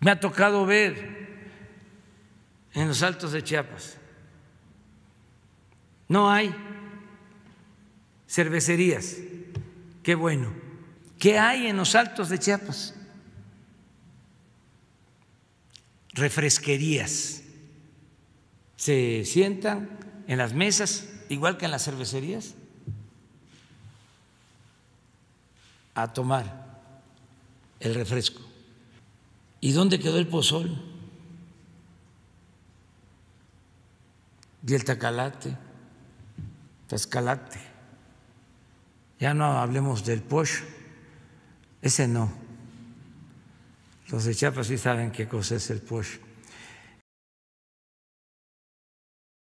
Me ha tocado ver en los altos de Chiapas. No hay cervecerías. Qué bueno. ¿Qué hay en los altos de Chiapas? Refresquerías. Se sientan en las mesas, igual que en las cervecerías, a tomar el refresco. ¿Y dónde quedó el pozol? Y el tacalate, tascalate. Ya no hablemos del posh, ese no. Los de Chiapas sí saben qué cosa es el posh.